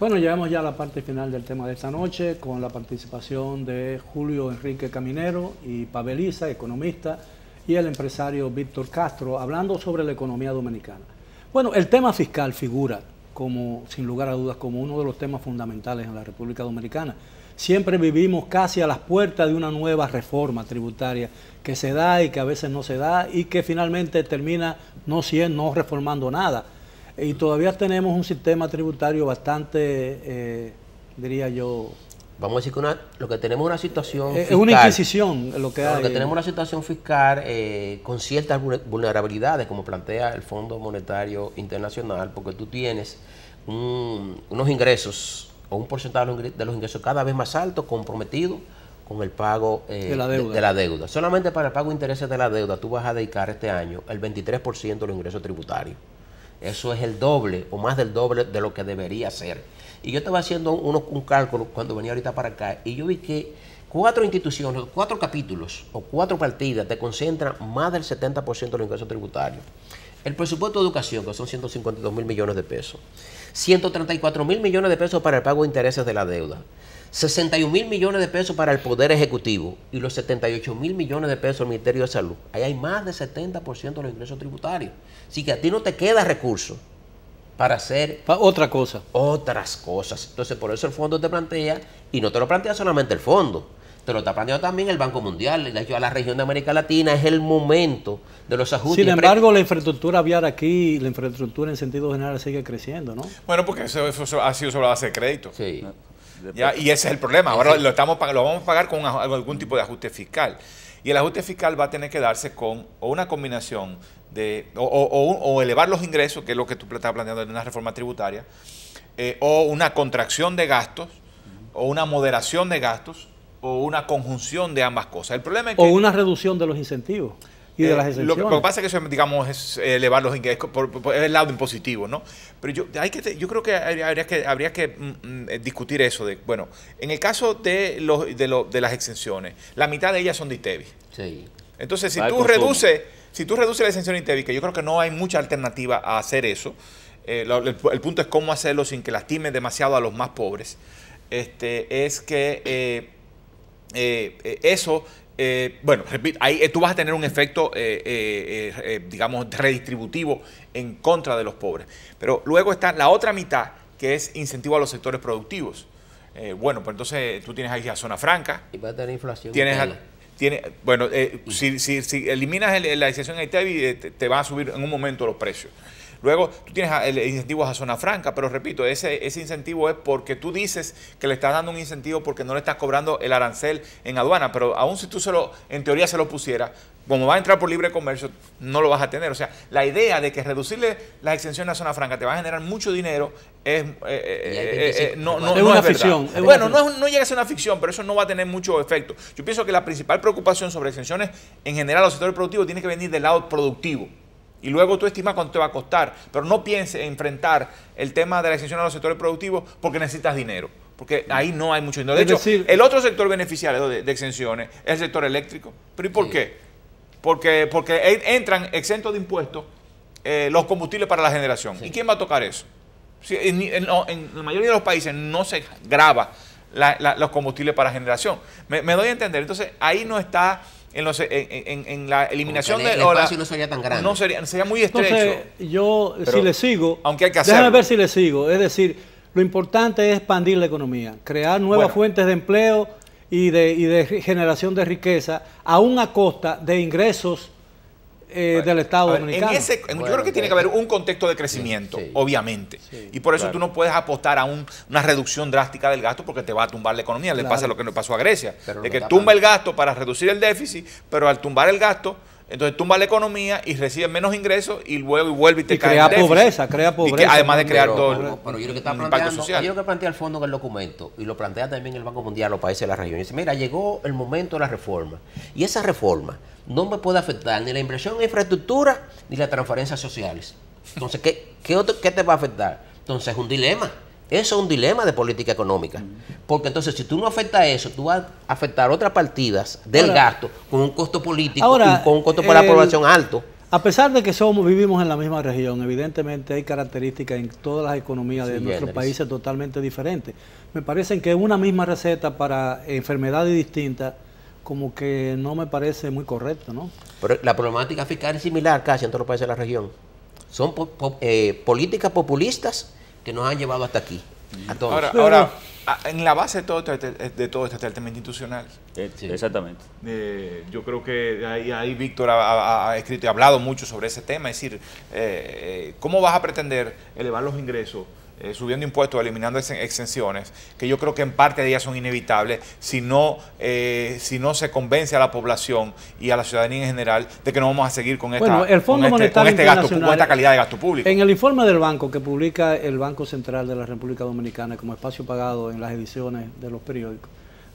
Bueno, llegamos ya a la parte final del tema de esta noche con la participación de Julio Enrique Caminero y Paveliza, economista, y el empresario Víctor Castro, hablando sobre la economía dominicana. Bueno, el tema fiscal figura como, sin lugar a dudas, como uno de los temas fundamentales en la República Dominicana. Siempre vivimos casi a las puertas de una nueva reforma tributaria que se da y que a veces no se da y que finalmente termina no, no reformando nada y todavía tenemos un sistema tributario bastante, eh, diría yo... Vamos a decir que lo que tenemos una situación eh, es, una inquisición lo que hay. Lo que tenemos una situación fiscal eh, con ciertas vulnerabilidades, como plantea el Fondo Monetario Internacional, porque tú tienes unos ingresos o un porcentaje de los ingresos cada vez más alto comprometido con el pago de, la de, la deuda. Solamente para el pago de intereses de la deuda tú vas a dedicar este año el 23% de los ingresos tributarios. Eso es el doble o más del doble de lo que debería ser. Y yo estaba haciendo un, cálculo cuando venía ahorita para acá y yo vi que cuatro instituciones, cuatro capítulos o cuatro partidas te concentran más del 70% de los ingresos tributarios. El presupuesto de educación, que son 152 mil millones de pesos. 134 mil millones de pesos para el pago de intereses de la deuda. 61 mil millones de pesos para el Poder Ejecutivo y los 78 mil millones de pesos el Ministerio de Salud. Ahí hay más de 70% de los ingresos tributarios. Así que a ti no te queda recurso para hacer... otra cosa. Otras cosas. Entonces por eso el fondo te plantea, y no te lo plantea solamente el fondo, te lo está planteando también el Banco Mundial, a la región de América Latina, es el momento de los ajustes. Sin embargo, la infraestructura vial aquí, la infraestructura en sentido general sigue creciendo, ¿no? Bueno, porque eso, ha sido sobre la base de crédito. Sí. Y ese es el problema. Ahora lo, estamos, lo vamos a pagar con algún tipo de ajuste fiscal. Y el ajuste fiscal va a tener que darse con o una combinación de, o, elevar los ingresos, que es lo que tú estás planteando en una reforma tributaria, eh, o una contracción de gastos, o una moderación de gastos, o una conjunción de ambas cosas. El problema es O una reducción de los incentivos. Eh, lo que, pasa es que eso, digamos, es eh, elevar los ingresos, por, el lado impositivo, ¿no? Pero yo, hay que, yo creo que habría que, mm, mm, eh, discutir eso. bueno, en el caso de, los, de, las exenciones, la mitad de ellas son de ITEVI. Sí. Entonces, si tú reduces si tú reduces la exención de ITEVI, que yo creo que no hay mucha alternativa a hacer eso, el, punto es cómo hacerlo sin que lastime demasiado a los más pobres, este, es que eso eh, bueno, repito, ahí eh, tú vas a tener un efecto, eh, digamos, redistributivo en contra de los pobres. Pero luego está la otra mitad, que es incentivo a los sectores productivos. bueno, pues entonces tú tienes ahí la zona franca. Y va a tener inflación. Tienes tiene, bueno, si, eliminas la decisión en te, te a subir en un momento los precios. Luego, tú tienes incentivos a zona franca, pero repito, ese, incentivo es porque tú dices que le estás dando un incentivo porque no le estás cobrando el arancel en aduana, pero aún si tú se en teoría se lo pusieras, como va a entrar por libre comercio, no lo vas a tener. O sea, la idea de que reducirle las exenciones a zona franca te va a generar mucho dinero es, eh, eh, eh, no, es una ficción. bueno, no, no, llega a ser una ficción, pero eso no va a tener mucho efecto. Yo pienso que la principal preocupación sobre exenciones en general a los sectores productivos tiene que venir del lado productivo. Y luego tú estimas cuánto te va a costar. Pero no pienses en enfrentar el tema de la exención a los sectores productivos porque necesitas dinero. Porque ahí no hay mucho dinero. De hecho, el otro sector beneficiario de, exenciones es el sector eléctrico. ¿Pero y por qué? Porque, porque entran exentos de impuestos eh, los combustibles para la generación. ¿Y quién va a tocar eso? en, la mayoría de los países no se graba los combustibles para generación. me doy a entender. Entonces, ahí no está en, los, en, la eliminación de... El no sería tan grande. No sería, muy estrecho. yo, si le sigo, aunque hay déjame ver si le sigo. Es decir, lo importante es expandir la economía, crear nuevas fuentes de empleo y de, y de generación de riqueza, aún a costa de ingresos eh, del Estado Dominicano. yo creo que tiene que haber un contexto de crecimiento, obviamente. y por eso tú no puedes apostar a una reducción drástica del gasto porque te va a tumbar la economía. Le pasa lo que le pasó a Grecia, de que tumba el gasto para reducir el déficit, pero al tumbar el gasto entonces tumba la economía y recibe menos ingresos y luego vuelve y te y crea pobreza, crea pobreza. Y además de crear todo pero, yo creo que está planteando, Yo lo que plantea el fondo del el documento y lo plantea también el Banco Mundial, los países de la región. Y dice, mira, llegó el momento de la reforma y esa reforma no me puede afectar ni la inversión en infraestructura ni las transferencias sociales. Entonces, ¿qué, qué, otro, qué te va a afectar? Entonces es un dilema. Eso es un dilema de política económica. Porque entonces, si tú no afectas eso, tú vas a afectar otras partidas del gasto con un costo político y con un costo para la población alto. A pesar de que somos, vivimos en la misma región, evidentemente hay características en todas las economías de nuestros países totalmente diferentes. Me parece que una misma receta para enfermedades distintas como que no me parece muy correcto, ¿no? Pero la problemática fiscal es similar casi en todos los países de la región. Son eh, políticas populistas nos han llevado hasta aquí. Ahora, ahora en la base de todo, este, de todo esto está el tema institucional. Eh, Exactamente. Eh, yo creo que ahí, Víctor ha, escrito y ha hablado mucho sobre ese tema. Es decir, eh, ¿cómo vas a pretender elevar los ingresos eh, subiendo impuestos, eliminando exenciones, que yo creo que en parte de ellas son inevitables si no, eh, si no se convence a la población y a la ciudadanía en general de que no vamos a seguir con, esta, bueno, el Fondo este, este calidad de gasto público. En el informe del banco que publica el Banco Central de la República Dominicana como espacio pagado en las ediciones de los periódicos,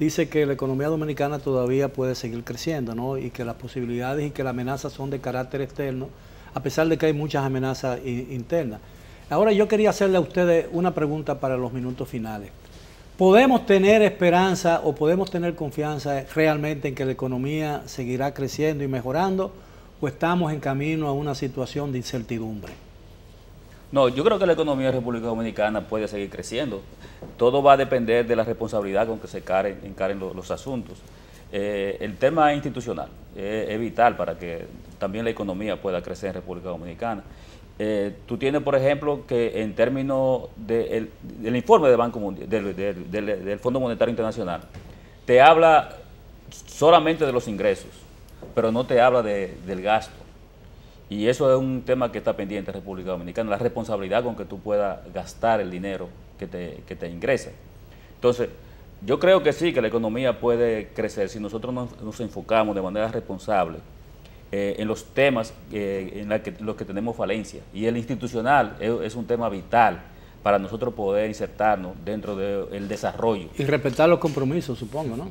dice que la economía dominicana todavía puede seguir creciendo ¿no? y que las posibilidades y que las amenazas son de carácter externo, a pesar de que hay muchas amenazas internas. Ahora yo quería hacerle a ustedes una pregunta para los minutos finales. ¿Podemos tener esperanza o podemos tener confianza realmente en que la economía seguirá creciendo y mejorando o estamos en camino a una situación de incertidumbre? No, yo creo que la economía de República Dominicana puede seguir creciendo. Todo va a depender de la responsabilidad con que se encaren, los, asuntos. Eh, el tema institucional eh, es vital para que también la economía pueda crecer en República Dominicana. Eh, tú tienes, por ejemplo, que en términos del informe del Banco Mundial, del, Fondo Monetario Internacional, te habla solamente de los ingresos, pero no te habla del gasto. Y eso es un tema que está pendiente en República Dominicana, la responsabilidad con que tú puedas gastar el dinero que te, ingresa. Entonces, yo creo que sí, que la economía puede crecer si nosotros nos enfocamos de manera responsable eh, en los temas en los que tenemos falencia. Y el institucional es, un tema vital para nosotros poder insertarnos dentro del desarrollo. Y respetar los compromisos, supongo, ¿no?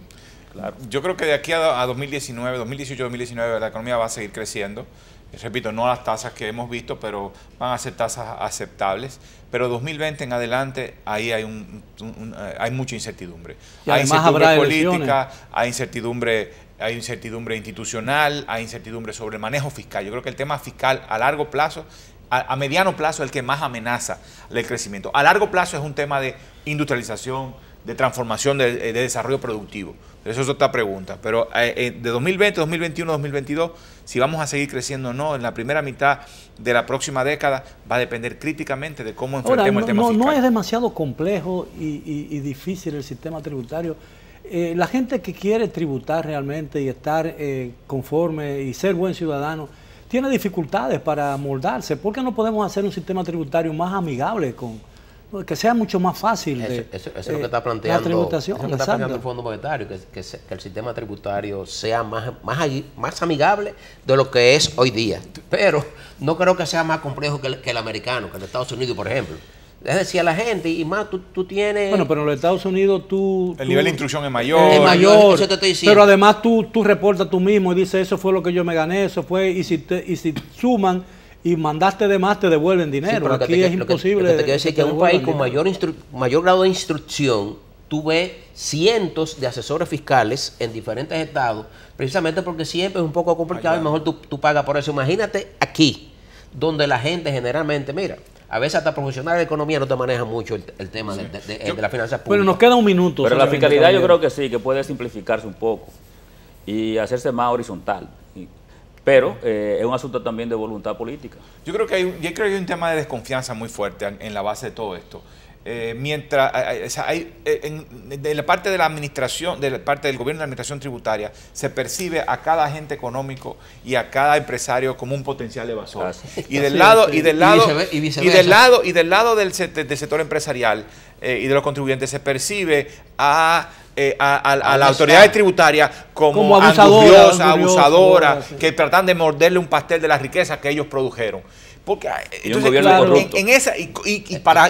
Claro. Yo creo que de aquí a, 2019, 2018, 2019, la economía va a seguir creciendo. Eh, repito, no las tasas que hemos visto, pero van a ser tasas aceptables. Pero 2020 en adelante, ahí hay, un, eh, hay mucha incertidumbre. hay incertidumbre política, hay incertidumbre hay incertidumbre institucional, hay incertidumbre sobre el manejo fiscal. Yo creo que el tema fiscal a largo plazo, a, mediano plazo, es el que más amenaza el crecimiento. A largo plazo es un tema de industrialización, de transformación, de, eh, desarrollo productivo. Eso es otra pregunta. Pero eh, eh, de 2020, 2021, 2022, si vamos a seguir creciendo o no en la primera mitad de la próxima década, va a depender críticamente de cómo enfrentemos el tema no, fiscal. No es demasiado complejo y difícil el sistema tributario eh, la gente que quiere tributar realmente y estar eh, conforme y ser buen ciudadano tiene dificultades para moldarse. ¿Por qué no podemos hacer un sistema tributario más amigable con, que sea mucho más fácil. Eso, eh, es lo que está planteando, la está planteando el Fondo Monetario, que, el sistema tributario sea más, más, amigable de lo que es hoy día. Pero no creo que sea más complejo que el, que el americano, que el de Estados Unidos, por ejemplo. Es decir, a la gente, y más, tú, tienes... Bueno, pero en los Estados Unidos tú... El nivel de instrucción es mayor. Es mayor, Pero además tú, tú reportas tú mismo y dices, eso fue lo que yo me gané, eso fue... Y si, y si suman y mandaste de más, te devuelven dinero. Aquí es imposible... te quiero decir que, en un país con mayor, mayor grado de instrucción, tú ves cientos de asesores fiscales en diferentes estados, precisamente porque siempre es un poco complicado y mejor tú, tú pagas por eso. Imagínate aquí, donde la gente generalmente, mira a veces hasta profesionales de economía no te manejan mucho el, tema de, la finanza pública. Pero nos queda un minuto. Pero la fiscalidad yo creo que sí, que puede simplificarse un poco y hacerse más horizontal. Pero eh, es un asunto también de voluntad política. Yo creo que hay, yo creo que hay un tema de desconfianza muy fuerte en la base de todo esto. Eh, mientras eh, en, de la parte de la administración, de la parte del gobierno de la administración tributaria, se percibe a cada agente económico y a cada empresario como un potencial evasor. Ah, y del lado, y del lado, y, del lado, y del lado del, sector empresarial eh, y de los contribuyentes se percibe a a, a, la autoridad tributaria como, abusadora, que tratan de morderle un pastel de las riquezas que ellos produjeron. Porque ah, en, esa y, para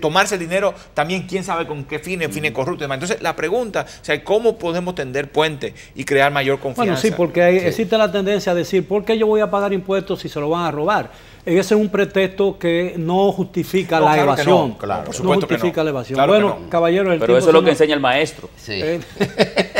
tomarse el dinero también quién sabe con qué fines, mm. fines corruptos. Entonces la pregunta, o sea, cómo podemos tender puentes y crear mayor confianza. Bueno, sí, porque existe la tendencia a decir, ¿por qué yo voy a pagar impuestos si se lo van a robar? Ese es un pretexto que no justifica la evasión. claro, no justifica la evasión. bueno, caballero, el pero eso es lo que enseña el maestro. Eh,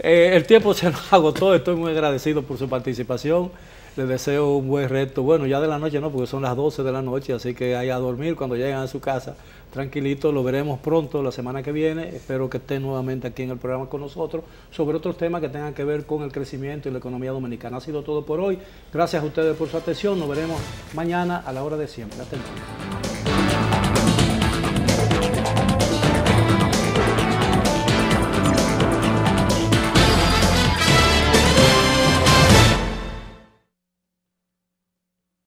eh, el tiempo se nos agotó. Estoy muy agradecido por su participación. Les deseo un buen reto. Bueno, ya de la noche no, porque son las 12 de la noche, así que hay a dormir cuando lleguen a su casa. Tranquilito, lo veremos pronto la semana que viene. Espero que estén nuevamente aquí en el programa con nosotros sobre otros temas que tengan que ver con el crecimiento y la economía dominicana. Ha sido todo por hoy. Gracias a ustedes por su atención. Nos veremos mañana a la hora de siempre. atención